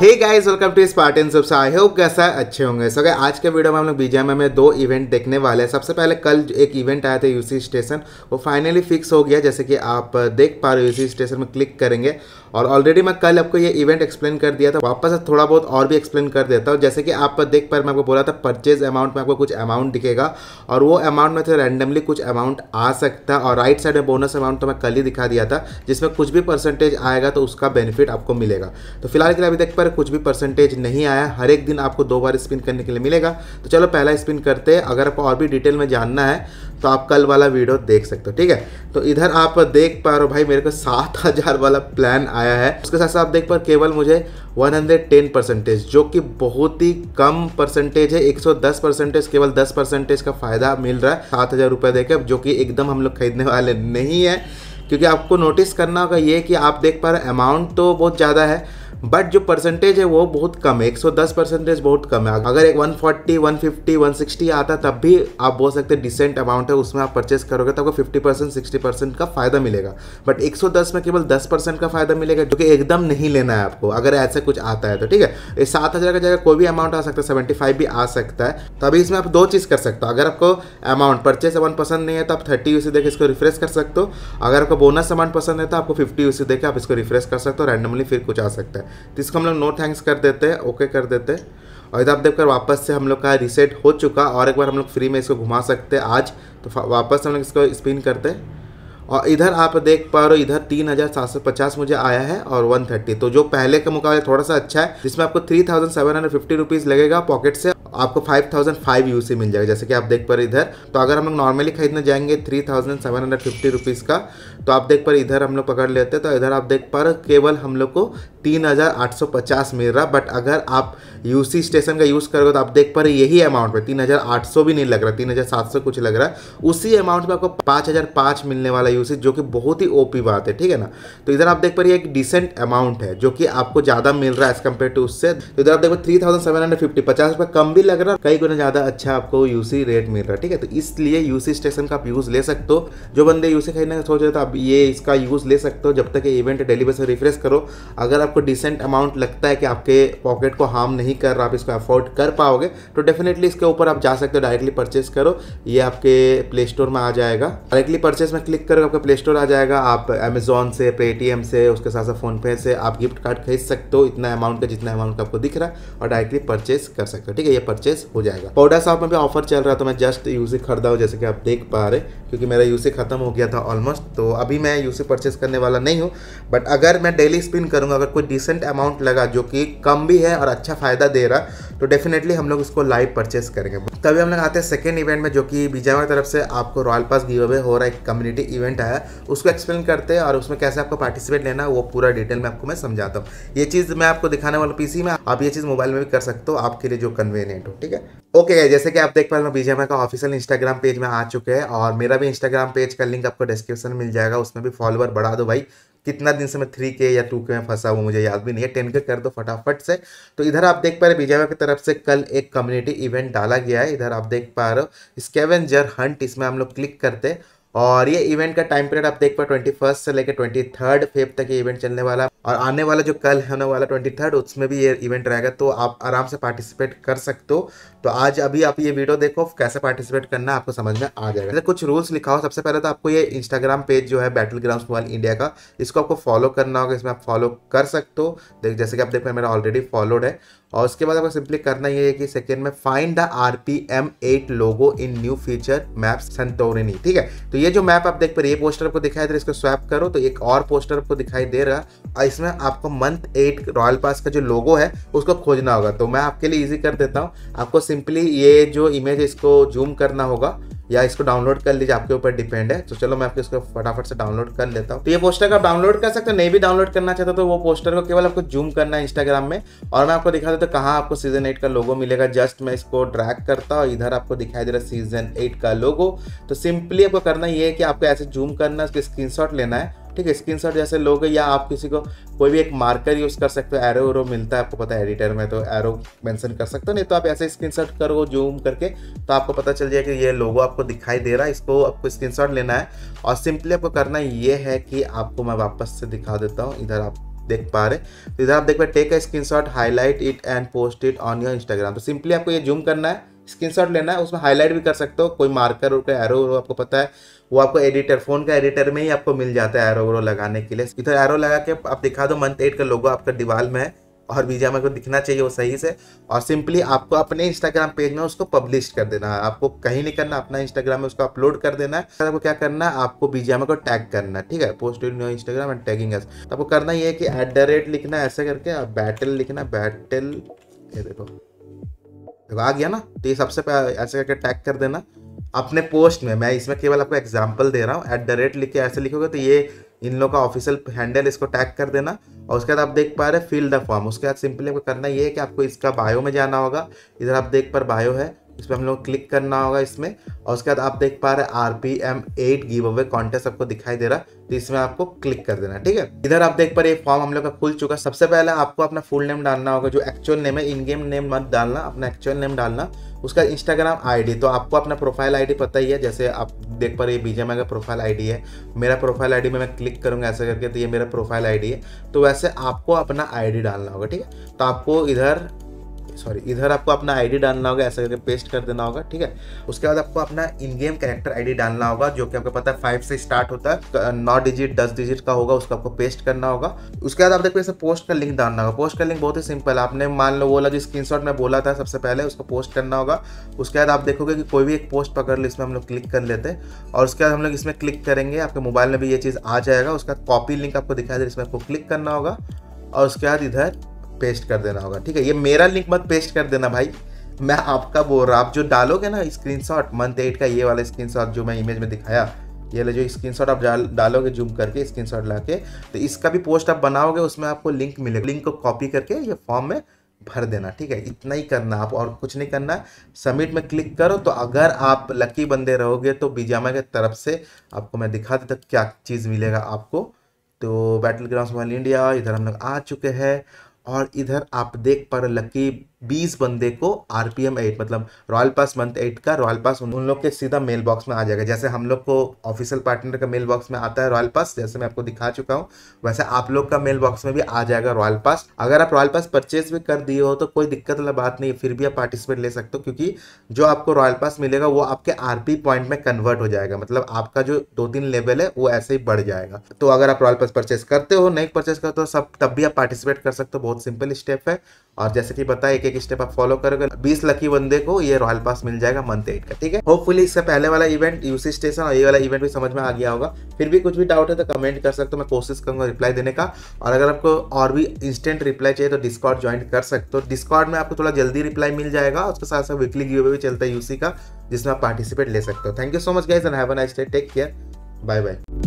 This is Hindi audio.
hey guys welcome to Spartan सब आई होप कैसा है अच्छे होंगे सो so, आज के वीडियो में हम लोग बीजेएम में दो इवेंट देखने वाले हैं सबसे पहले कल एक इवेंट आया था यूसी स्टेशन वो फाइनली फिक्स हो गया जैसे कि आप देख पा रहे हो यूसी स्टेशन में क्लिक करेंगे और ऑलरेडी मैं कल आपको ये इवेंट एक्सप्लेन कर दिया था वापस थोड़ा बहुत और भी एक्सप्लेन कर देता हूँ जैसे कि आप देख पा मैं आपको बोला था परचेज अमाउंट में आपको कुछ अमाउंट दिखेगा और वो अमाउंट में से रैंडमली कुछ अमाउंट आ सकता है और राइट साइड में बोनस अमाउंट तो मैं कल ही दिखा दिया था जिसमें कुछ भी परसेंटेज आएगा तो उसका बेनिफिट आपको मिलेगा तो फिलहाल के लिए अभी देख पा पर कुछ भी परसेंटेज नहीं आया हर एक दिन आपको दो बार स्पिन करने के लिए मिलेगा तो चलो पहला स्पिन करते हैं अगर आपको और भी डिटेल में जानना है तो आप कल वाला वीडियो देख सकते हो ठीक है तो इधर आप देख पा रहे हो भाई मेरे को सात हज़ार वाला प्लान आया है उसके साथ साथ आप देख पा केवल मुझे 110 परसेंटेज जो कि बहुत ही कम परसेंटेज है 110 परसेंटेज केवल 10 परसेंटेज का फ़ायदा मिल रहा है सात हज़ार रुपये देकर जो कि एकदम हम लोग खरीदने वाले नहीं है क्योंकि आपको नोटिस करना होगा ये कि आप देख पा रहे अमाउंट तो बहुत ज़्यादा है बट जो परसेंटेज है वो बहुत कम है दस परसेंटेज बहुत कम है अगर एक 140, 150, 160 आता तब भी आप बोल सकते हैं डिसेंट अमाउंट है उसमें आप परचेस करोगे तो आपको 50 परसेंट सिक्सटी परसेंट का फायदा मिलेगा बट 110 में केवल 10 परसेंट का फायदा मिलेगा जो कि एकदम नहीं लेना है आपको अगर ऐसा कुछ आता है तो ठीक है सात हज़ार का जगह कोई भी अमाउंट आ सकता है सेवेंटी फाइव भी आ सकता है तो अभी इसमें आप दो चीज़ कर सकते हो अगर आपको अमाउंट परचेस अमाउंट पसंद नहीं है तो आप थर्टी यू से देख इसको रिफ्रेश कर सकते हो अगर आपको बोनस अमाउंट पसंद है तो आपको फिफ्टी यू से देख आप इसको रिफ्रेश कर सकते हो रैंडमली फिर कुछ आ सकता है तो इसको हम लोग नो थैंक्स कर देते हैं ओके कर देते हैं और इधर आप देखकर वापस से हम लोग का रिसेट हो चुका और एक बार हम लोग फ्री में इसको घुमा सकते हैं आज तो वापस हम लोग इसको स्पिन करते हैं और इधर आप देख पा रहे हो इधर तीन हज़ार सात सौ पचास मुझे आया है और वन थर्टी तो जो पहले का मुकाबला थोड़ा सा अच्छा है जिसमें आपको three thousand seven hundred fifty rupees लगेगा पॉकेट से आपको फाइव थाउजेंड फाइव यू से मिल जाएगा जैसे कि आप देख पा रहे इधर तो अगर हम लोग नॉर्मली खरीदने जाएंगे three thousand seven hundred fifty rupees का तो आप देख पा रहे इधर हम लोग पकड़ लेते हैं तो इधर आप देख पा रहे केवल हम लोग को तीन हज़ार आठ सौ पचास मिल रहा बट अगर आप यूसी स्टेशन का यूज़ करोगे तो आप देख पा रहे यही अमाउंट पे तीन हज़ार आठ सौ भी नहीं लग रहा तीन हज़ार सात सौ कुछ लग रहा है उसी अमाउंट पे आपको पाँच हज़ार पाँच मिलने वाला यूसी जो कि बहुत ही ओपी बात है ठीक है ना तो इधर आप देख पा रही एक डिसेंट अमाउंट है जो कि आपको ज़्यादा मिल रहा है एज कम्पेयर टू उससे तो इधर आप देखो three thousand seven hundred fifty पचास कम भी लग रहा है कई गुना ज़्यादा अच्छा आपको यूसी रेट मिल रहा है ठीक है तो इसलिए यूसी स्टेशन का आप यूज़ ले सकते हो जो बंदे यूसी खरीदने का सोच रहे थे तो आप ये इसका यूज़ ले सकते हो जब तक ये इवेंट डेलीवर से रिफ्रेश करो अगर आपको आपको डिसेंट अमाउंट लगता है कि आपके पॉकेट को हार्म नहीं कर रहा आप इसको अफोर्ड कर पाओगे तो डेफिनेटली इसके ऊपर आप जा सकते हो डायरेक्टली परचेस करो ये आपके प्ले स्टोर में आ जाएगा डायरेक्टली परचेस में क्लिक करो आपका प्ले स्टोर आ जाएगा आप अमेजोन से पेटीएम से उसके साथ साथ फ़ोनपे से आप गिफ्ट कार्ड खरीद सकते हो इतना अमाउंट का जितना अमाउंट आपको दिख रहा है और डायरेक्टली परचेस कर सकते हो ठीक है ये परचेस हो जाएगा पौडा साहब में भी ऑफर चल रहा है तो मैं जस्ट यूसी खरीदा हूँ जैसे कि आप देख पा रहे क्योंकि मेरा यूसी ख़त्म हो गया था ऑलमोस्ट तो अभी मैं यूसी परचेस करने वाला नहीं हूँ बट अगर मैं डेली स्पिन करूँगा अगर कोई डिसेंट अमाउंट लगा जो कि कम भी है और अच्छा फ़ायदा दे रहा तो डेफिनेटली हम लोग इसको लाइव परचेस करेंगे तभी हम लोग आते हैं सेकेंड इवेंट में जो कि बीजामा तरफ से आपको रॉयल पास गिव अवे हो रहा है कम्युनिटी इवेंट आया उसको एक्सप्लेन करते हैं और उसमें कैसे आपको पार्टिसिपेट लेना है वो पूरा डिटेल में आपको मैं समझाता हूँ ये चीज़ मैं आपको दिखाने वाला पीसी में आप ये चीज़ मोबाइल में भी कर सकते हो आपके लिए जो कन्वीनियंट हो ठीक है ओके okay, जैसे कि आप देख पा रहे हो बीजेमा का ऑफिशियल इंस्टाग्राम पेज में आ चुके हैं और मेरा भी इंस्टाग्राम पेज का लिंक आपको डिस्क्रिप्शन मिल जाएगा उसमें भी फॉलोअर बढ़ा दो भाई कितना दिन से मैं थ्री के या टू के में फंसा हुआ मुझे याद भी नहीं है टेन के कर दो फटाफट से तो इधर आप देख पा रहे बीजेमा की तरफ से कल एक कम्युनिटी इवेंट डाला गया है इधर आप देख पा रहे हो स्केवेंजर हंट इसमें हम लोग क्लिक करते हैं और ये इवेंट का टाइम पीरियड आप देख पाए ट्वेंटी फर्स्ट से लेकर ट्वेंटी थर्ड फेब तक ये इवेंट चलने वाला और आने वाला जो कल होने वाला ट्वेंटी थर्ड उसमें भी ये इवेंट रहेगा तो आप आराम से पार्टिसिपेट कर सकते हो तो आज अभी आप ये वीडियो देखो कैसे पार्टिसिपेट करना आपको समझ में आ जाएगा तो कुछ रूल्स लिखा हो सबसे पहले तो आपको ये इंस्टाग्राम पेज जो है बैटल ग्राउंड मोबाइल इंडिया का इसको आपको फॉलो करना होगा इसमें आप फॉलो कर सकते हो देख जैसे कि आप देख पाए मेरा ऑलरेडी फॉलोड है और उसके बाद आपको सिंपली करना ये है कि सेकेंड में find the R P M eight logo in new feature map Santorini ठीक है तो ये जो मैप आप देख पा रहे ये पोस्टर आपको दिखाई दे रहा है इसको स्वैप करो तो एक और पोस्टर आपको दिखाई दे रहा और इसमें आपको मंथ एट रॉयल पास का जो लोगो है उसको खोजना होगा तो मैं आपके लिए ईजी कर देता हूँ आपको सिंपली ये जो इमेज है इसको जूम करना होगा या इसको डाउनलोड कर लीजिए आपके ऊपर डिपेंड है तो चलो मैं आपको इसको फटाफट से डाउनलोड कर लेता हूँ तो ये पोस्टर आप डाउनलोड कर सकते हो नहीं भी डाउनलोड करना चाहते तो वो पोस्टर को केवल आपको जूम करना है इंस्टाग्राम में और मैं आपको दिखा देता तो कहाँ आपको सीजन एट का लोगो मिलेगा जस्ट मैं इसको ड्रैक करता हूँ इधर आपको दिखाई दे रहा सीजन एट का लोगो तो सिंपली आपको करना ये है कि आपको ऐसे जूम करना है उसके स्क्रीन लेना है ठीक है स्क्रीन जैसे लोगे या आप किसी को कोई भी एक मार्कर यूज़ कर सकते हो एरो वरो मिलता है आपको पता है एडिटर में तो एरो मेंशन कर सकते हो नहीं तो आप ऐसे शॉट करो जूम करके तो आपको पता चल जाएगा कि ये लोगो आपको दिखाई दे रहा है इसको आपको शॉट लेना है और सिंपली आपको करना ये है कि आपको मैं वापस से दिखा देता हूँ इधर आप देख पा रहे तो इधर आप देख पा take a shot highlight it and post it on your Instagram तो सिंपली आपको ये जूम करना है स्क्रीनशॉट लेना है उसमें हाईलाइट भी कर सकते हो कोई मार्कर और कोई एरो आपको पता है वो आपको एडिटर फोन का एडिटर में ही आपको मिल जाता है एरो वरो लगाने के लिए इधर एरो लगा के आप दिखा दो मंथ एट का लोगो आपका दीवाल में है और बीजा में को दिखना चाहिए वो सही से और सिंपली आपको अपने इंस्टाग्राम पेज में उसको पब्लिश कर देना है आपको कहीं नहीं करना अपना इंस्टाग्राम में उसको अपलोड कर देना है आपको क्या करना है आपको बीजामा को टैग करना ठीक है post in your Instagram and tagging us तो आपको करना ये है कि एट द रेट लिखना है करके आप बैटल लिखना बैटल ये देखो देखो आ गया ना तो ये सबसे ऐसे करके टैग कर देना अपने पोस्ट में मैं इसमें केवल आपको एग्जाम्पल दे रहा हूँ एट द रेट लिख के ऐसे लिखोगे तो ये इन लोग का ऑफिशियल हैंडल इसको टैग कर देना और उसके बाद आप देख पा रहे फिल द फॉर्म उसके बाद सिंपली आपको करना ये है कि आपको इसका बायो में जाना होगा इधर आप देख पा बायो है इस पर हम लोग क्लिक करना होगा इसमें और उसके बाद आप देख पा रहे R P M eight give away contest आपको दिखाई दे रहा है तो इसमें आपको क्लिक कर देना ठीक है इधर आप देख पा रहे फॉर्म हम लोग का खुल चुका सबसे पहले आपको अपना फुल नेम डालना होगा जो एक्चुअल नेम है इन गेम नेम मत डालना अपना एक्चुअल नेम डालना उसका इंस्टाग्राम आईडी तो आपको अपना प्रोफाइल आईडी पता ही है जैसे आप देख पा रहे बीजेम का प्रोफाइल आईडी है मेरा प्रोफाइल आईडी में मैं क्लिक करूंगा ऐसा करके तो ये मेरा प्रोफाइल आईडी है तो वैसे आपको अपना आईडी डालना होगा ठीक है तो आपको इधर सॉरी इधर आपको अपना आईडी डालना होगा ऐसा करके पेस्ट कर देना होगा ठीक है उसके बाद आपको अपना इन गेम कैरेक्टर आईडी डालना होगा जो कि आपको पता है फाइव से स्टार्ट होता है नौ डिजिट दस डिजिट का होगा उसको आपको पेस्ट करना होगा उसके बाद आप देखो इसे पोस्ट का लिंक डालना होगा पोस्ट का लिंक बहुत ही सिंपल है आपने मान लो वो जो स्क्रीन में बोला था सबसे पहले उसको पोस्ट करना होगा उसके बाद आप देखोगे कि कोई भी एक पोस्ट पकड़ लो इसमें हम लोग क्लिक कर लेते हैं और उसके बाद हम लोग इसमें क्लिक करेंगे आपके मोबाइल में भी ये चीज़ आ जाएगा उसका कॉपी लिंक आपको दिखाई दे इसमें आपको क्लिक करना होगा और उसके बाद इधर पेस्ट कर देना होगा ठीक है ये मेरा लिंक मत पेस्ट कर देना भाई मैं आपका बोल रहा आप जो डालोगे ना स्क्रीनशॉट मंथ एट का ये वाला स्क्रीनशॉट जो मैं इमेज में दिखाया ये वाला जो स्क्रीनशॉट आप डाल डालोगे जूम करके स्क्रीनशॉट लाके तो इसका भी पोस्ट आप बनाओगे उसमें आपको लिंक मिलेगा लिंक को कॉपी करके ये फॉर्म में भर देना ठीक है इतना ही करना आप और कुछ नहीं करना सबमिट में क्लिक करो तो अगर आप लकी बंदे रहोगे तो बीजामा के तरफ से आपको मैं दिखा देता क्या चीज़ मिलेगा आपको तो बैटल ग्राउंड इंडिया इधर हम लोग आ चुके हैं और इधर आप देख पर लकी बीस बंदे को आर पी एम एट मतलब रॉयल पास मंथ एट का रॉयल पास उन लोग के सीधा मेल बॉक्स में आ जाएगा जैसे हम लोग को ऑफिशियल पार्टनर का मेल बॉक्स में आता है रॉयल पास जैसे मैं आपको दिखा चुका हूँ वैसे आप लोग का मेल बॉक्स में भी आ जाएगा रॉयल पास अगर आप रॉयल पास परचेज भी कर दिए हो तो कोई दिक्कत वाला बात नहीं फिर भी आप पार्टिसिपेट ले सकते हो क्योंकि जो आपको रॉयल पास मिलेगा वो आपके आर पॉइंट में कन्वर्ट हो जाएगा मतलब आपका जो दो तीन लेवल है वो ऐसे ही बढ़ जाएगा तो अगर आप रॉयल पास परचेज करते हो नहीं परचेज करते हो सब तब भी आप पार्टिसिपेट कर सकते हो बहुत सिंपल स्टेप है और जैसे कि बताया एक स्टेप आप फॉलो करोगे बीस लकी बंदे को ये रॉयल पास मिल जाएगा मंथ एट का ठीक है होपफुली इससे पहले वाला इवेंट यूसी स्टेशन और ये वाला इवेंट भी समझ में आ गया होगा फिर भी कुछ भी डाउट है तो कमेंट कर सकते हो मैं कोशिश करूंगा रिप्लाई देने का और अगर आपको और भी इंस्टेंट रिप्लाई चाहिए तो डिस्कॉर्ड ज्वाइन कर सकते हो डिस्कॉर्ड में आपको थोड़ा जल्दी रिप्लाई मिल जाएगा उसके साथ साथ वीकली गिवे भी चलता है यूसी का जिसमें आप पार्टिसिपेट ले सकते हो thank you so much guys and have a nice day take care bye bye